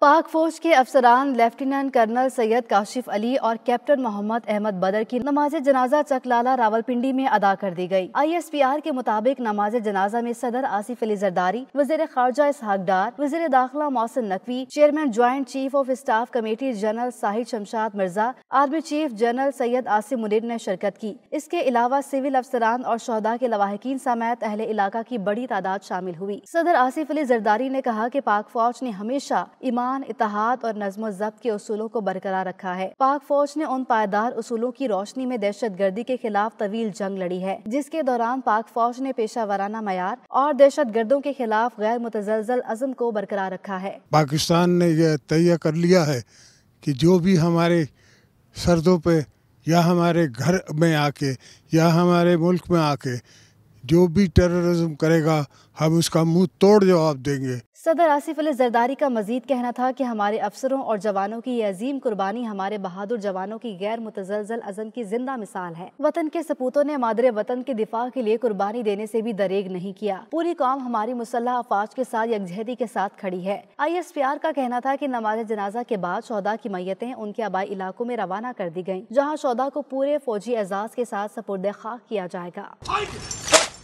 पाक फौज के अफसरान लेफ्टिनेंट कर्नल सैयद काशिफ अली और कैप्टन मोहम्मद अहमद बदर की नमाज जनाजा चकलाला रावलपिंडी में अदा कर दी गई। आईएसपीआर के मुताबिक नमाज जनाजा में सदर आसिफ अली जरदारी वजीर खारजा इसहाक डार वजीर दाखिला Mohsin Naqvi chairman joint chief of staff committee general Sahid Shamshad Mirza army chief general Syed Asif Munir ने शिरकत की इसके अलावा सिविल अफसरान और शहदा के लवाहकिन समेत अहले इलाका की बड़ी तादाद शामिल हुई सदर आसिफ अली जरदारी ने कहा की पाक फौज ने हमेशा इमाम अमान इतिहाद और नज्म जब्त के असूलों को बरकरार रखा है पाक फौज ने उन पायदार असूलों की रोशनी में दहशत गर्दी के खिलाफ तवील जंग लड़ी है जिसके दौरान पाक फौज ने पेशा वाराना मैार और दहशत गर्दों के खिलाफ गैर मुतजल अजम को बरकरार रखा है पाकिस्तान ने यह तय कर लिया है कि जो भी हमारे सरदों पे या हमारे घर में आके या हमारे मुल्क में आके जो भी टेररिज्म करेगा हम उसका मुंह तोड़ जवाब देंगे सदर आसिफ अली जरदारी का मजीद कहना था कि हमारे अफसरों और जवानों की यह अजीम कुर्बानी हमारे बहादुर जवानों की गैर मुतजलजल अजम की जिंदा मिसाल है वतन के सपूतों ने मादरे वतन के दिफा के लिए कुर्बानी देने से भी दरेग नहीं किया पूरी कौम हमारी मुसल्ह अफवाज के साथ यकजहती के साथ खड़ी है आई एस पी आर का कहना था की नमाज जनाजा के बाद शौदा की मैतें उनके आबाई इलाकों में रवाना कर दी गयी जहाँ शौदा को पूरे फौजी एजाज के साथ सपुर्द खाक किया जाएगा